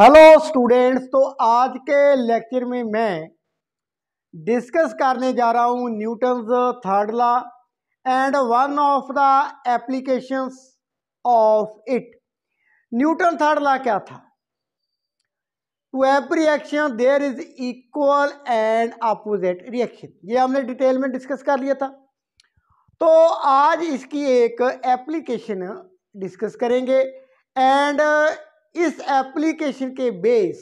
Hello students तो आज के लेक्चर में मैं डिस्कस करने जा रहा हूँ Newton's third law and one of the applications of it Newton third law क्या था to every action there is equal and opposite reaction ये हमने डिटेल में डिस्कस कर लिया था तो आज इसकी एक एप्लीकेशन डिस्कस करेंगे एंड इस एप्लीकेशन के बेस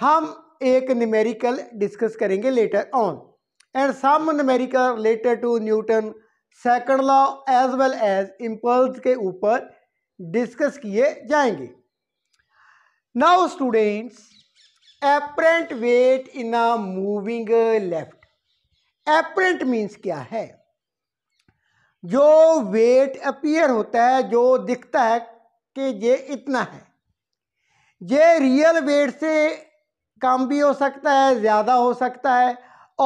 हम एक न्यूमेरिकल डिस्कस करेंगे later on and some numerical related to Newton second law as well as impulse के ऊपर डिस्कस किए जाएंगे now students apparent weight in a moving lift apparent means क्या है जो वेट अपीयर होता है जो दिखता है कि ये इतना है ये रियल वेट से कम भी हो सकता है ज़्यादा हो सकता है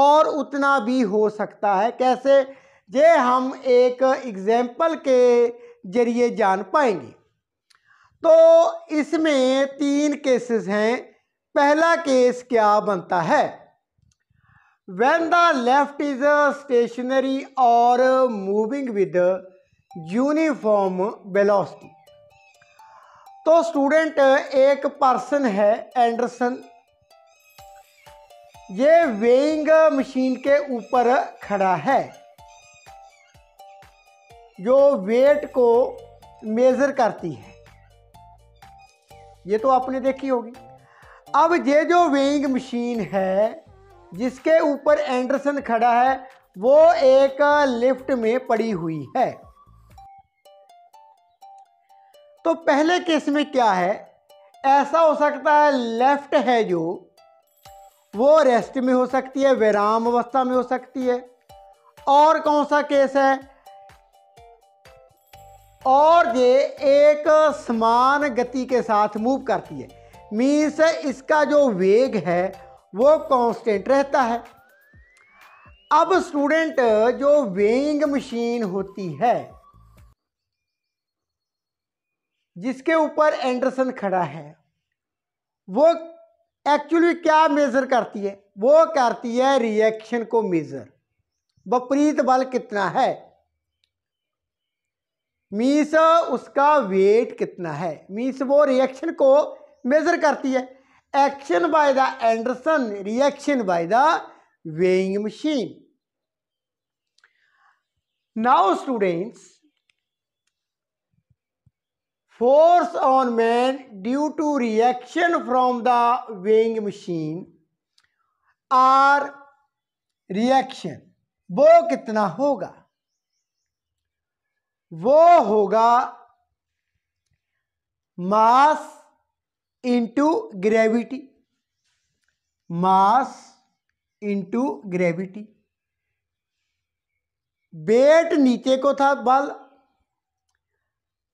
और उतना भी हो सकता है कैसे ये हम एक एग्ज़ाम्पल के ज़रिए जान पाएंगे तो इसमें तीन केसेस हैं पहला केस क्या बनता है when the lift is stationary और मूविंग विद यूनिफॉर्म velocity तो स्टूडेंट एक पर्सन है एंडरसन ये वेइंग मशीन के ऊपर खड़ा है जो वेट को मेज़र करती है ये तो आपने देखी होगी अब ये जो वेइंग मशीन है जिसके ऊपर एंडरसन खड़ा है वो एक लिफ्ट में पड़ी हुई है तो पहले केस में क्या है ऐसा हो सकता है लेफ्ट है जो वो रेस्ट में हो सकती है विराम अवस्था में हो सकती है और कौन सा केस है और ये एक समान गति के साथ मूव करती है मीन्स इसका जो वेग है वो कांस्टेंट रहता है अब स्टूडेंट जो वेइंग मशीन होती है जिसके ऊपर एंडरसन खड़ा है वो एक्चुअली क्या मेज़र करती है वो करती है रिएक्शन को मेज़र विपरीत बल कितना है मीस उसका वेट कितना है मीस वो रिएक्शन को मेज़र करती है action by the Anderson reaction by the weighing machine now students force on man due to reaction from the weighing machine or reaction वो कितना होगा वो होगा mass into gravity mass into gravity weight नीचे को था बल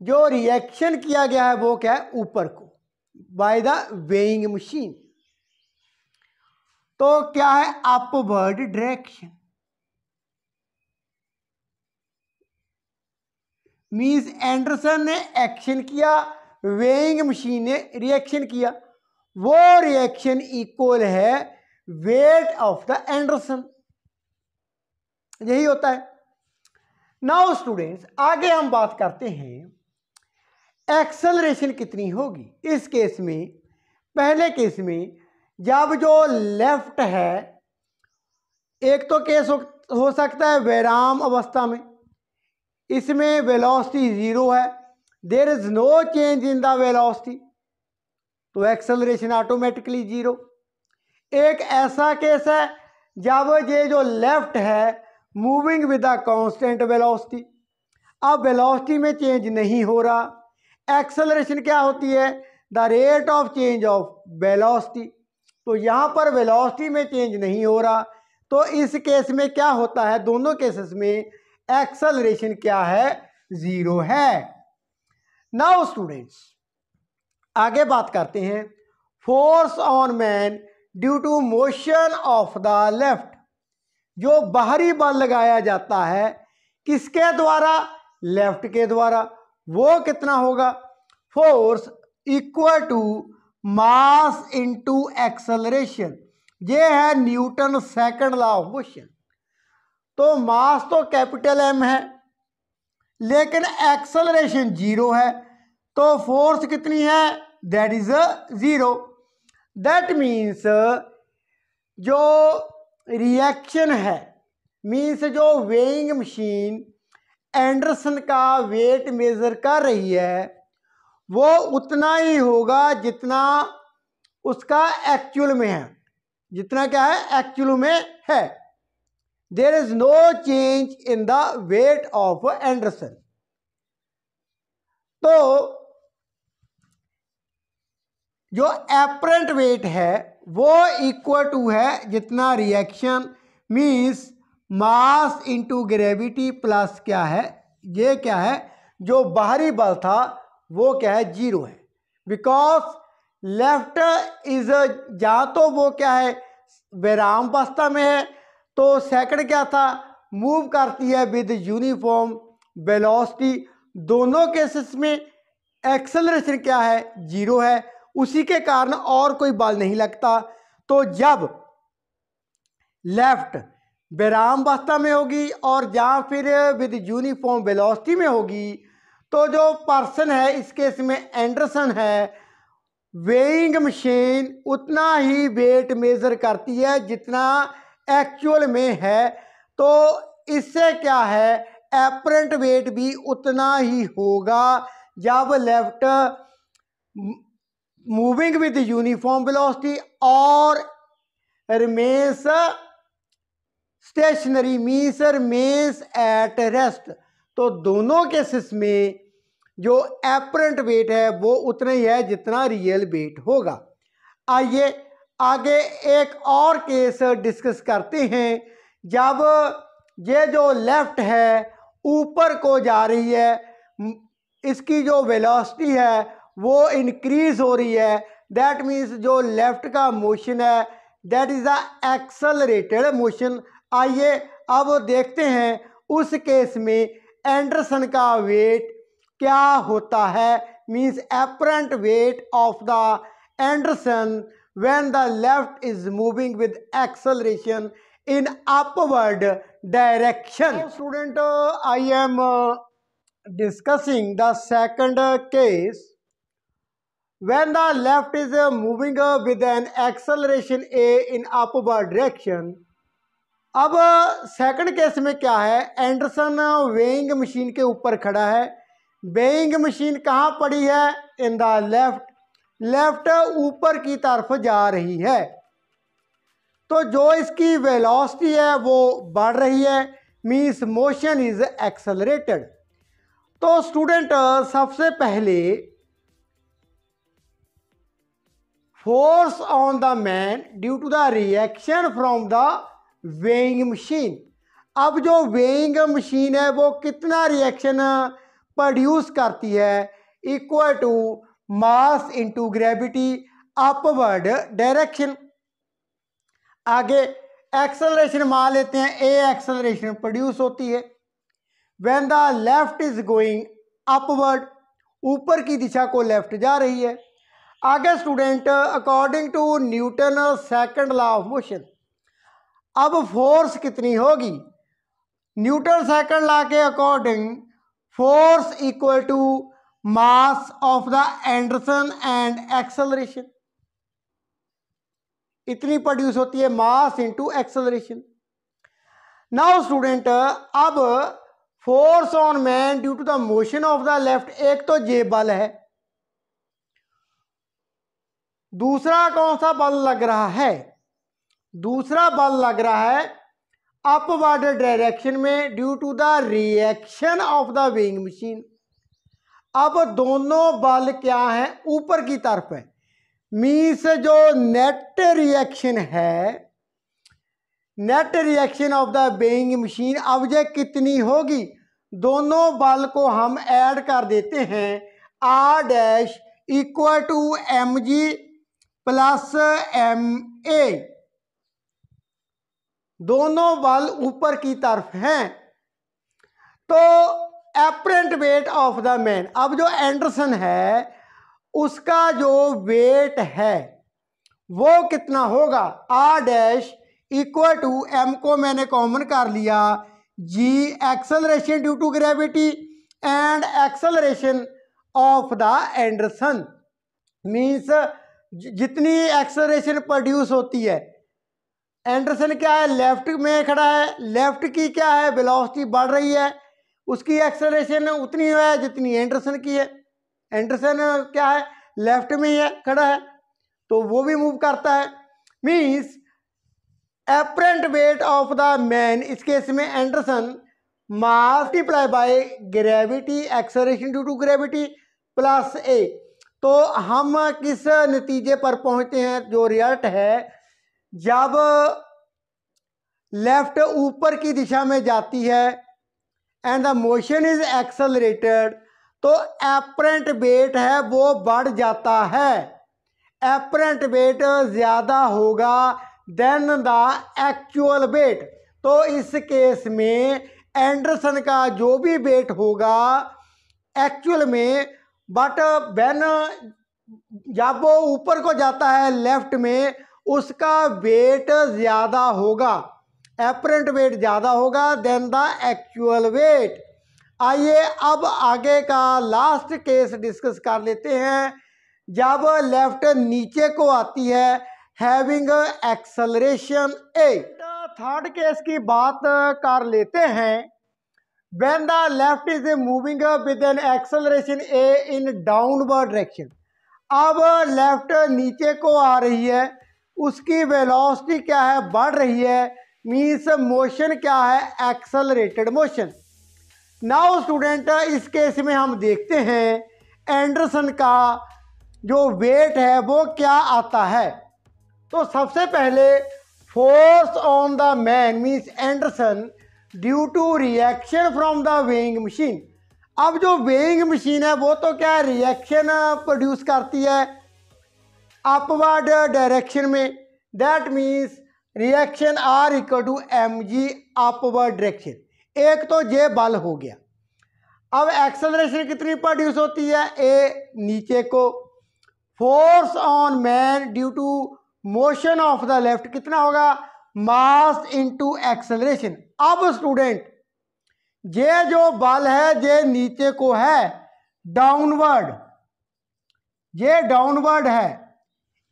जो रिएक्शन किया गया है वो क्या है ऊपर को बाय द वेइंग मशीन तो क्या है अपवर्ड डायरेक्शन मीन्स एंडरसन ने एक्शन किया वेइंग मशीन ने रिएक्शन किया वो रिएक्शन इक्वल है वेट ऑफ द एंडरसन यही होता है नाउ स्टूडेंट्स आगे हम बात करते हैं एक्सेलरेशन कितनी होगी इस केस में पहले केस में जब जो लेफ्ट है एक तो केस हो, हो सकता है वैराम अवस्था में इसमें वेलोसिटी ज़ीरो है there is no change in the velocity तो एक्सेलरेशन ऑटोमेटिकली ज़ीरो एक ऐसा केस है जब ये जो लेफ्ट है moving with the constant velocity अब वेलोसिटी में चेंज नहीं हो रहा एक्सेलरेशन क्या होती है the rate of change of velocity तो यहाँ पर वेलोसिटी में चेंज नहीं हो रहा तो इस केस में क्या होता है दोनों केसेस में एक्सेलरेशन क्या है ज़ीरो है नाउ स्टूडेंट्स आगे बात करते हैं force on man due to motion of the lift जो बाहरी बल लगाया जाता है किसके द्वारा लेफ्ट के द्वारा वो कितना होगा force equal to mass into acceleration ये है Newton second law of motion तो मास तो कैपिटल एम है लेकिन एक्सलरेशन जीरो है तो फोर्स कितनी है that is zero that means जो रिएक्शन है मीन्स जो वेइंग मशीन एंडरसन का वेट मेज़र कर रही है वो उतना ही होगा जितना उसका एक्चुअल में है जितना क्या है एक्चुअल में है there is no change in the weight of Anderson तो जो एपरेंट वेट है वो इक्वल टू है जितना reaction means mass into gravity plus क्या है ये क्या है जो बाहरी बल था वो क्या है जीरो है बिकॉज लेफ्ट इज या तो वो क्या है विराम अवस्था में है तो सेकंड क्या था मूव करती है विद यूनिफॉर्म वेलोसिटी दोनों केसेस में एक्सेलरेशन क्या है जीरो है उसी के कारण और कोई बल नहीं लगता तो जब लेफ्ट विराम अवस्था में होगी और या फिर विद यूनिफॉर्म वेलोसिटी में होगी तो जो पर्सन है इस केस में एंडरसन है वेइंग मशीन उतना ही वेट मेज़र करती है जितना एक्चुअल में है तो इससे क्या है एपरेंट वेट भी उतना ही होगा जब lift moving with uniform velocity और रिमेंस स्टेशनरी मीसर मेस एट रेस्ट तो दोनों केसेस में जो एपरेंट वेट है वो उतना ही है जितना रियल वेट होगा आइए आगे एक और केस डिस्कस करते हैं जब ये जो लेफ़्ट है ऊपर को जा रही है इसकी जो वेलोसिटी है वो इंक्रीज़ हो रही है दैट मीन्स जो लेफ़्ट का मोशन है that is the accelerated motion आइए अब देखते हैं उस केस में एंडरसन का वेट क्या होता है means apparent weight of the एंडरसन when the lift is moving with acceleration in upward direction student I am discussing the second case when the left is uh, moving uh, with an acceleration a in upward direction अब second case में क्या है Anderson weighing machine के ऊपर खड़ा है weighing machine कहाँ पड़ी है इन द लेफ्ट लेफ्ट ऊपर की तरफ जा रही है तो जो इसकी वेलोसिटी है वो बढ़ रही है मीन्स मोशन इज़ एक्सलरेटेड तो स्टूडेंट सबसे पहले force on the man due to the reaction from the weighing machine अब जो वेइंग मशीन है वो कितना रिएक्शन प्रोड्यूस करती है equal to mass into gravity upward direction आगे एक्सलरेशन मान लेते हैं ए एक्सलरेशन प्रोड्यूस होती है when the lift is going upward ऊपर की दिशा को लेफ्ट जा रही है आगे student according to Newton second law of motion अब फोर्स कितनी होगी न्यूटन सेकंड ला के according force equal to mass of the एंडरसन एंड एक्सेलरेशन इतनी प्रोड्यूस होती है mass into acceleration now student अब force on man due to the motion of the lift एक तो जे बल है दूसरा कौन सा बल लग रहा है दूसरा बल लग रहा है अपवर्ड डायरेक्शन में due to the reaction of the weighing machine अब दोनों बल क्या है ऊपर की तरफ है मीन्स जो नेट रिएक्शन है net reaction of the weighing machine अब यह कितनी होगी दोनों बल को हम ऐड कर देते हैं R dash equal to M G plus M A दोनों बल ऊपर की तरफ हैं तो apparent weight of the man अब जो एंडरसन है उसका जो वेट है वो कितना होगा R dash equal to M को मैंने कॉमन कर लिया G acceleration due to gravity and acceleration of the एंडरसन मीन्स जितनी एक्सलरेशन प्रोड्यूस होती है एंडरसन क्या है लेफ्ट में खड़ा है लेफ्ट की क्या है वेलोसिटी बढ़ रही है उसकी एक्सेलरेशन उतनी है जितनी एंडरसन की है एंडरसन क्या है लेफ्ट में ही है खड़ा है तो वो भी मूव करता है means apparent weight of the man इस केस में एंडरसन multiply by gravity acceleration due to gravity plus A तो हम किस नतीजे पर पहुंचते हैं जो रिजल्ट है जब लेफ्ट ऊपर की दिशा में जाती है and the motion is accelerated तो एपरेंट वेट है वो बढ़ जाता है एपरेंट वेट ज़्यादा होगा देन द एक्चुअल वेट तो इस केस में एंडरसन का जो भी वेट होगा एक्चुअल में बट वेन जब वो ऊपर को जाता है लेफ्ट में उसका वेट ज़्यादा होगा एपरेंट वेट ज़्यादा होगा देन द एक्चुअल वेट आइए अब आगे का लास्ट केस डिस्कस कर लेते हैं जब लेफ्ट नीचे को आती है having acceleration A third case की बात कर लेते हैं when the lift is moving with an acceleration A in downward direction अब लेफ्ट नीचे को आ रही है उसकी वेलोसिटी क्या है बढ़ रही है मीन्स मोशन क्या है एक्सलरेटेड मोशन नाउ स्टूडेंट इस केस में हम देखते हैं एंडरसन का जो वेट है वो क्या आता है तो सबसे पहले force on the man means एंडरसन due to reaction from the weighing machine अब जो वेइंग मशीन है वो तो क्या रिएक्शन प्रोड्यूस करती है अपवर्ड डायरेक्शन में means reaction R equal to M G upward direction एक तो जे बल हो गया अब एक्सेलरेशन कितनी प्रोड्यूस होती है ए नीचे को force on man due to motion of the lift कितना होगा मास इनटू एक्सेलरेशन अब स्टूडेंट जे जो बल है जे नीचे को है डाउनवर्ड ये डाउनवर्ड है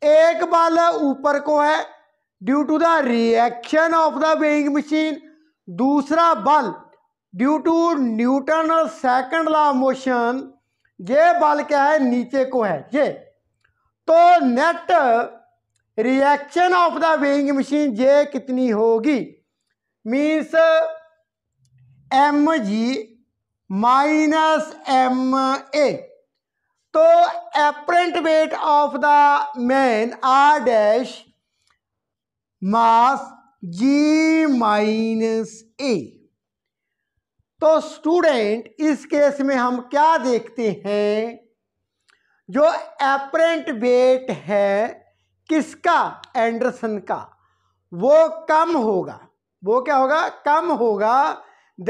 एक बल ऊपर को है due to the reaction of the weighing machine दूसरा बल due to Newton second law motion ये बल क्या है नीचे को है ये तो net reaction of the weighing machine ये कितनी होगी means M G minus M A तो apparent weight of the man R dash mass G minus A तो स्टूडेंट इस केस में हम क्या देखते हैं जो एपरेंट वेट है किसका एंडरसन का वो कम होगा वो क्या होगा कम होगा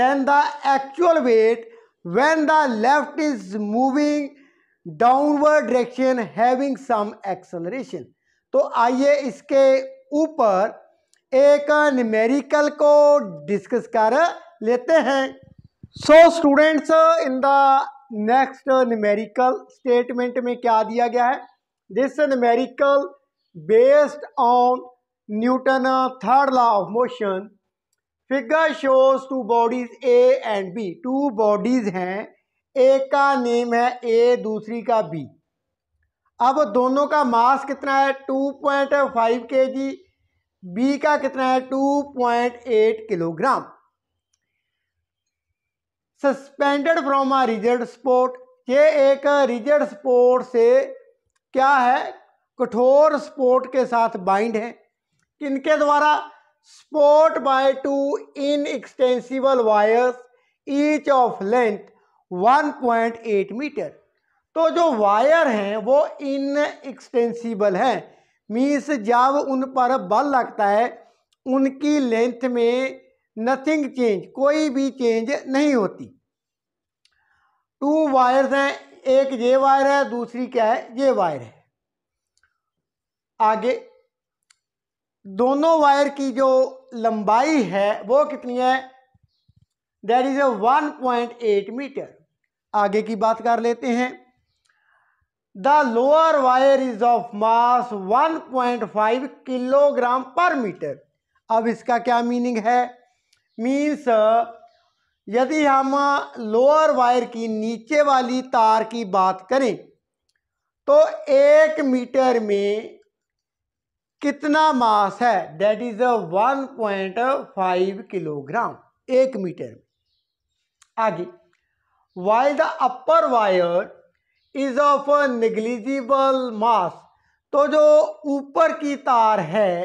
then the actual weight when the lift is moving downward direction having some acceleration तो आइए इसके ऊपर एक न्यूमेरिकल को डिस्कस कर लेते हैं so students in the next numerical statement में क्या दिया गया है this numerical based on Newton third law of motion figure shows two bodies A and B two bodies हैं एक का नेम है ए दूसरी का बी अब दोनों का मास कितना है टू पॉइंट फाइव के जी बी का कितना है two point eight kilogram suspended from a rigid support ये एक रिजर्ड स्पोर्ट से क्या है कठोर स्पोर्ट के साथ बाइंड है किनके द्वारा support by two inextensible wires each of length 1.8 metre तो जो वायर हैं वो इन एक्सटेंसीबल हैं मीन्स जब उन पर बल लगता है उनकी लेंथ में नथिंग चेंज कोई भी चेंज नहीं होती टू वायर्स हैं एक ये वायर है दूसरी क्या है ये वायर है आगे दोनों वायर की जो लंबाई है वो कितनी है that is a one point eight metre आगे की बात कर लेते हैं the lower wire is of mass 1.5 kilogram per metre अब इसका क्या मीनिंग है मीन्स यदि हम लोअर वायर की नीचे वाली तार की बात करें तो एक मीटर में कितना मास है that is one point five kilogram एक मीटर में आगे while the upper wire is of a negligible mass तो जो ऊपर की तार है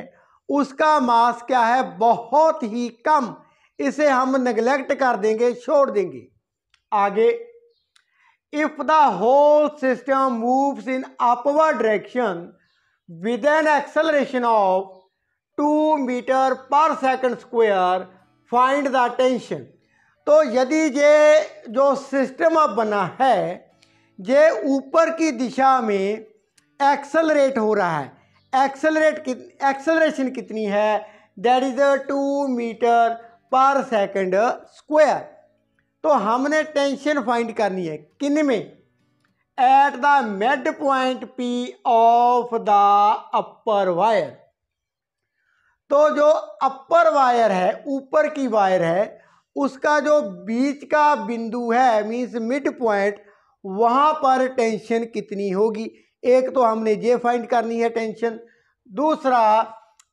उसका मास क्या है बहुत ही कम इसे हम नेग्लेक्ट कर देंगे छोड़ देंगे आगे if the whole system moves in upward direction with an acceleration of two metre per second square find the tension तो यदि ये जो सिस्टम अब बना है ये ऊपर की दिशा में एक्सलरेट हो रहा है एक्सलरेट कित एक्सलरेशन कितनी है that is a two metre per second square तो हमने टेंशन फाइंड करनी है किन में at the mid point P of the upper wire तो जो अपर वायर है ऊपर की वायर है उसका जो बीच का बिंदु है मीन्स मिड पॉइंट वहाँ पर टेंशन कितनी होगी एक तो हमने ये फाइंड करनी है टेंशन दूसरा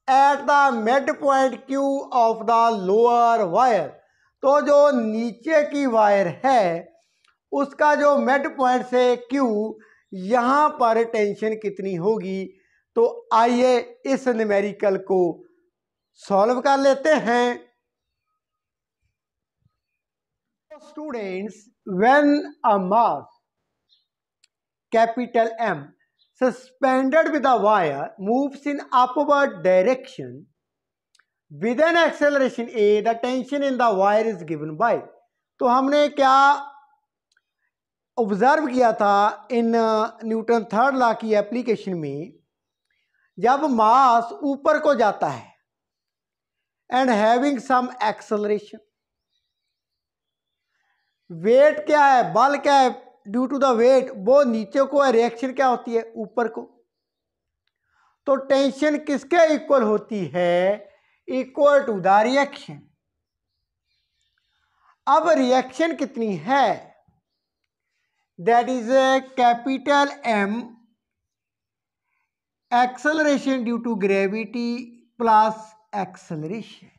at the mid point Q of the lower wire तो जो नीचे की वायर है उसका जो मिड पॉइंट से क्यू यहाँ पर टेंशन कितनी होगी तो आइए इस न्यूमेरिकल को सॉल्व कर लेते हैं students, when a mouse, capital M, suspended with a wire moves in upward direction with an acceleration A, the tension in the wire is given by. तो हमने क्या ऑब्जर्व किया था इन न्यूटन थर्ड लॉ की application में जब mass ऊपर को जाता है and having some acceleration weight क्या है बल क्या है ड्यू टू द वेट वो नीचे को है रिएक्शन क्या होती है ऊपर को तो टेंशन किसके इक्वल होती है इक्वल टू द रिएक्शन अब रिएक्शन कितनी है that is a capital M acceleration due to gravity plus acceleration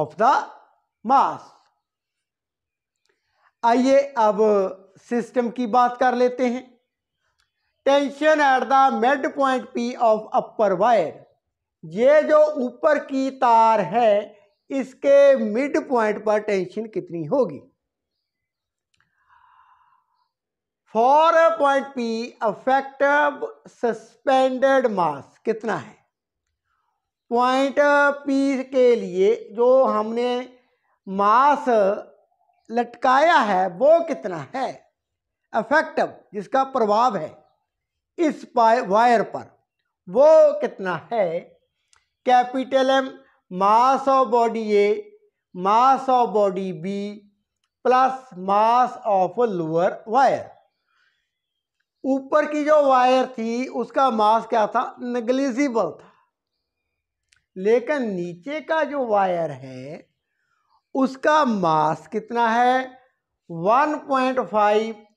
of the mass आइए अब सिस्टम की बात कर लेते हैं tension at the mid point P of upper wire ये जो ऊपर की तार है इसके मिड पॉइंट पर टेंशन कितनी होगी for point P effective suspended mass कितना है पॉइंट पी के लिए जो हमने मास लटकाया है वो कितना है अफेक्टिव जिसका प्रभाव है इस वायर पर वो कितना है capital M mass of body A mass of body B plus mass of lower wire ऊपर की जो वायर थी उसका मास क्या था नेग्लिजिबल था लेकिन नीचे का जो वायर है उसका मास कितना है 1.5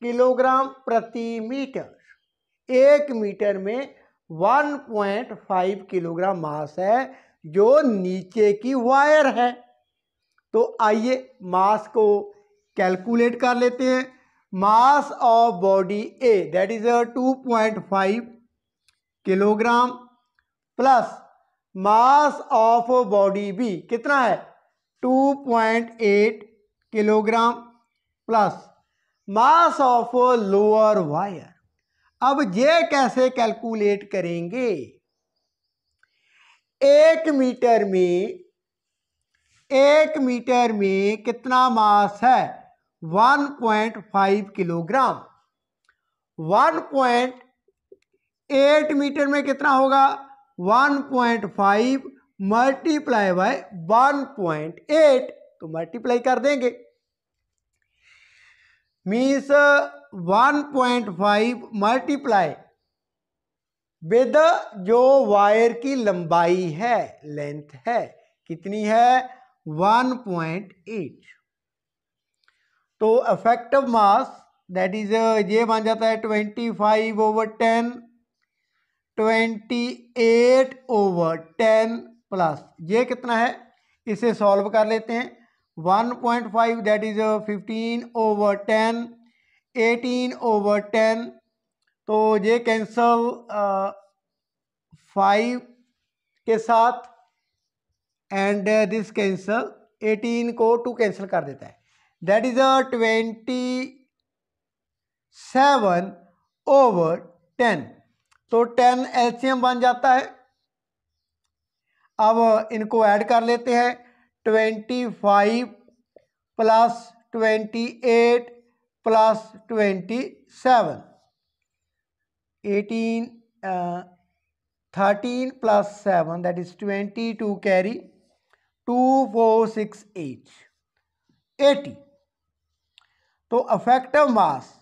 किलोग्राम प्रति मीटर एक मीटर में 1.5 किलोग्राम मास है जो नीचे की वायर है तो आइए मास को कैलकुलेट कर लेते हैं mass of body A that is two point five kilogram plus mass of body B कितना है 2.8 kilogram plus mass of lower wire अब ये कैसे कैलकुलेट करेंगे एक मीटर में एक मीटर में कितना मास है 1.5 किलोग्राम 1.8 मीटर में कितना होगा 1.5 multiply by one point eight तो मल्टीप्लाई कर देंगे means one point five multiply with जो वायर की लंबाई है लेंथ है कितनी है 1.8 तो इफेक्टिव मास दैट इज ये मान जाता है 25 over twenty 28 over ten plus ये कितना है इसे सॉल्व कर लेते हैं one point five that is fifteen over ten eighteen over ten तो ये कैंसल फाइव uh, के साथ एंड दिस कैंसल एटीन को टू कैंसिल कर देता है that is twenty seven over ten तो टेन एलसीएम बन जाता है अब इनको ऐड कर लेते हैं twenty five plus twenty eight plus twenty seven eighteen thirteen plus seven that is twenty two carry two four six eight eighty तो अफेक्टिव मास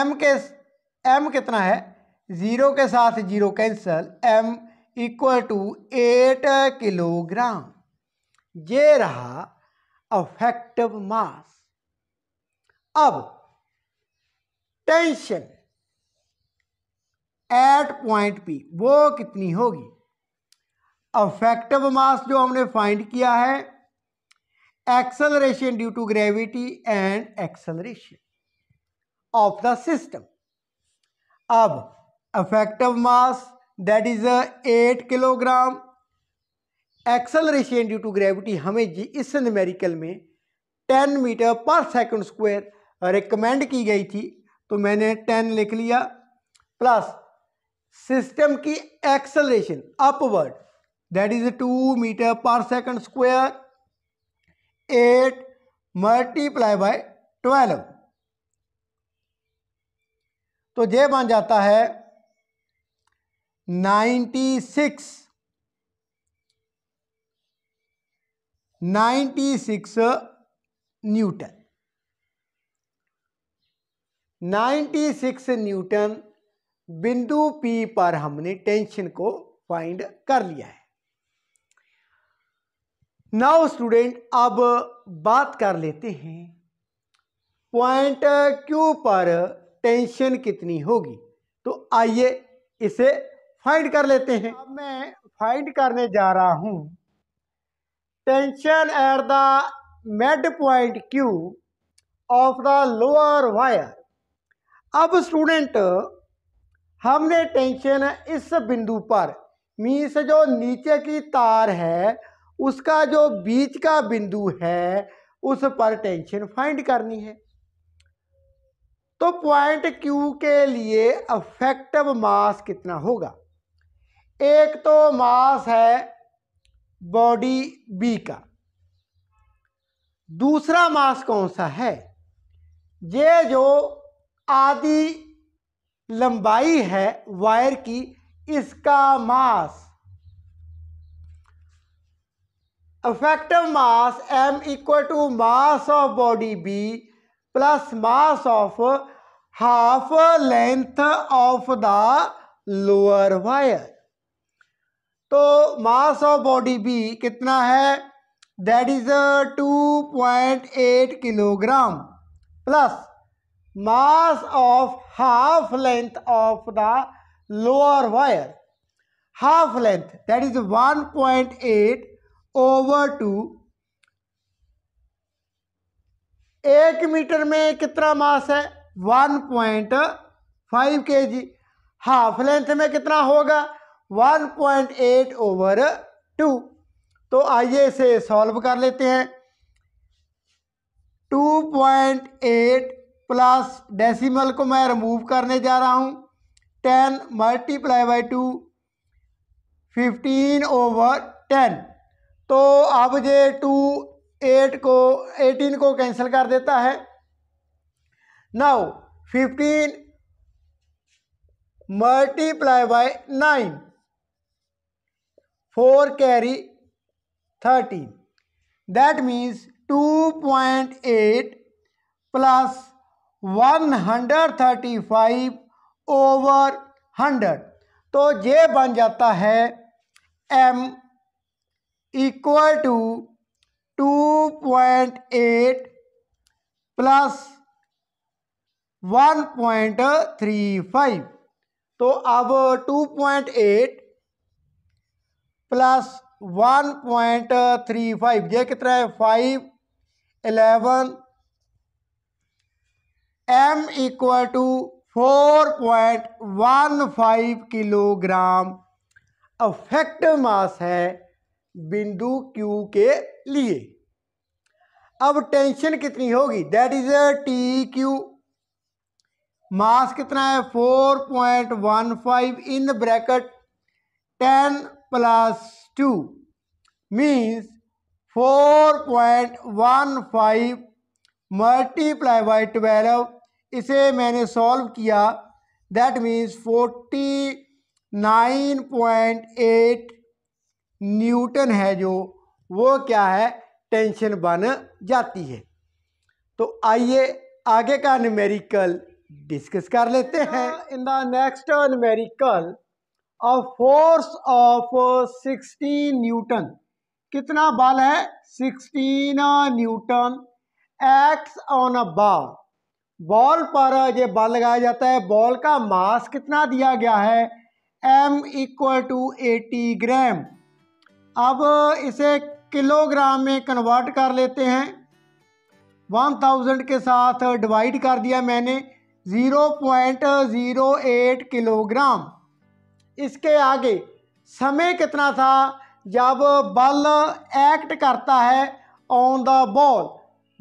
एम के एम कितना है ज़ीरो के साथ zero cancel M equal to eight kilogram ये रहा affective मास अब tension eight point P वो कितनी होगी अफेक्टिव मास जो हमने फाइंड किया है acceleration due to gravity and acceleration of the system अब effective mass that is eight kilogram acceleration due to gravity हमें जी इस न्यूमेरिकल में ten meter per second square recommend की गई थी तो मैंने टेन लिख लिया प्लस सिस्टम की acceleration upward that is two metre per second square eight multiply by twelve तो यह बन जाता है ninety six ninety six newton ninety six newton बिंदु पी पर हमने टेंशन को फाइंड कर लिया है नाउ स्टूडेंट अब बात कर लेते हैं पॉइंट क्यू पर टेंशन कितनी होगी तो आइए इसे फाइंड कर लेते हैं अब मैं फाइंड करने जा रहा हूं tension at the mid point Q of the lower wire अब स्टूडेंट हमने टेंशन इस बिंदु पर मीन्स जो नीचे की तार है उसका जो बीच का बिंदु है उस पर टेंशन फाइंड करनी है तो पॉइंट क्यू के लिए अफेक्टिव मास कितना होगा एक तो मास है बॉडी बी का दूसरा मास कौन सा है ये जो आदि लंबाई है वायर की इसका mass effective mass M equal to mass of body B plus mass of half length of the lower wire तो मास ऑफ बॉडी बी कितना है that is two point eight kilogram plus mass of half length of the lower wire half length that is one point eight over two एक metre में कितना mass है one point five के जी half length में कितना होगा one point eight over two तो आइए इसे सॉल्व कर लेते हैं two point eight plus decimal को मैं रिमूव करने जा रहा हूँ ten multiply by two fifteen over ten तो अब ये टू एट को एटीन को कैंसिल कर देता है now fifteen multiply by nine four carry thirteen that means two point eight plus one hundred thirty five over hundred तो ये बन जाता है M equal to two point eight plus one point three five तो अब two point eight plus one point three five यह कितना है five eleven M equal to four point one five kilogram effective mass है बिंदु Q के लिए अब टेंशन कितनी होगी that is a T Q mass कितना है four point one five in bracket ten plus two means four point one five multiply by twelve इसे मैंने सॉल्व किया that means forty nine point eight newton है जो वो क्या है टेंशन बन जाती है तो आइए आगे का न्यूमेरिकल डिस्कस कर लेते हैं in the next numerical a force of 16 newton कितना बल है 16 newton acts on a ball ball पर ये बल लगाया जाता है बॉल का मास कितना दिया गया है M equal to eighty gram अब इसे किलोग्राम में कन्वर्ट कर लेते हैं वन थाउजेंड के साथ डिवाइड कर दिया मैंने zero point zero eight kilogram इसके आगे समय कितना था जब बल एक्ट करता है on the ball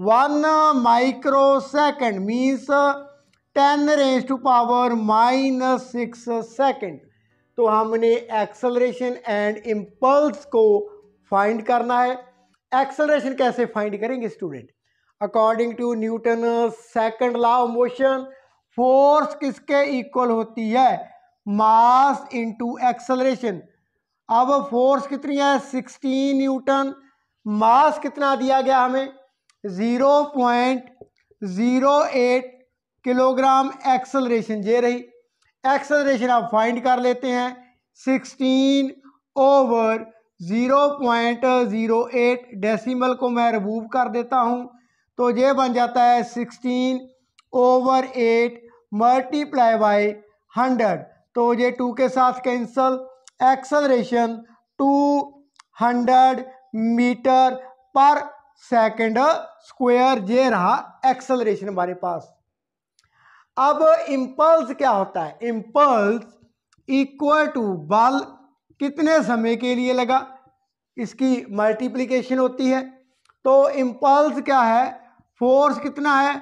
one micro second means ten raise to power minus six second तो हमने एक्सलरेशन एंड इम्पल्स को फाइंड करना है एक्सलरेशन कैसे फाइंड करेंगे student according to Newton second law of motion force किसके इक्वल होती है मास इनटू एक्सलरेशन अब फोर्स कितनी है 16 न्यूटन मास कितना दिया गया हमें 0.08 किलोग्राम एक्सलरेशन ये रही एक्सलरेशन आप फाइंड कर लेते हैं 16 ओवर 0.08 डेसिमल को मैं रिमूव कर देता हूं तो ये बन जाता है 16 ओवर 8 मल्टीप्लाई बाई 100 तो ये टू के साथ cancel acceleration two hundred meter per second square ये रहा एक्सलरेशन हमारे पास अब इम्पल्स क्या होता है इम्पल्स इक्वल टू बल कितने समय के लिए लगा इसकी मल्टीप्लिकेशन होती है तो इम्पल्स क्या है फोर्स कितना है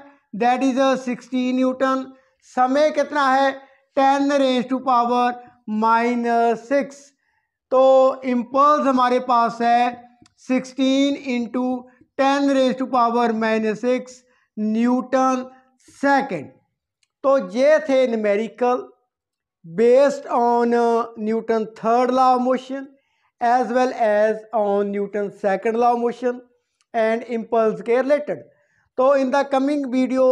दैट इज सिक्सटी न्यूटन समय कितना है ten raise to power minus six तो इम्पल्स हमारे पास है sixteen into ten raise to power minus six newton second तो ये थे numerical based on Newton third law of motion as well as on Newton second law of motion and impulse के related तो in the coming video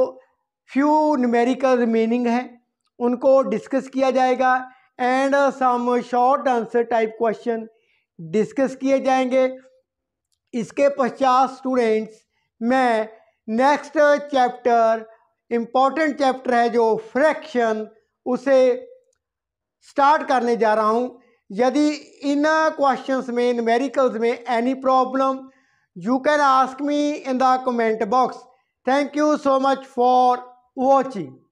few numerical remaining हैं उनको discuss किया जाएगा and some short answer type question discuss किए जाएंगे इसके पश्चात स्टूडेंट्स मैं नेक्स्ट चैप्टर इम्पॉर्टेंट चैप्टर है जो फ्रैक्शन उसे स्टार्ट करने जा रहा हूँ यदि इन क्वेश्चंस में इन मेरिकल्स में any problem you can ask me in the comment box thank you so much for watching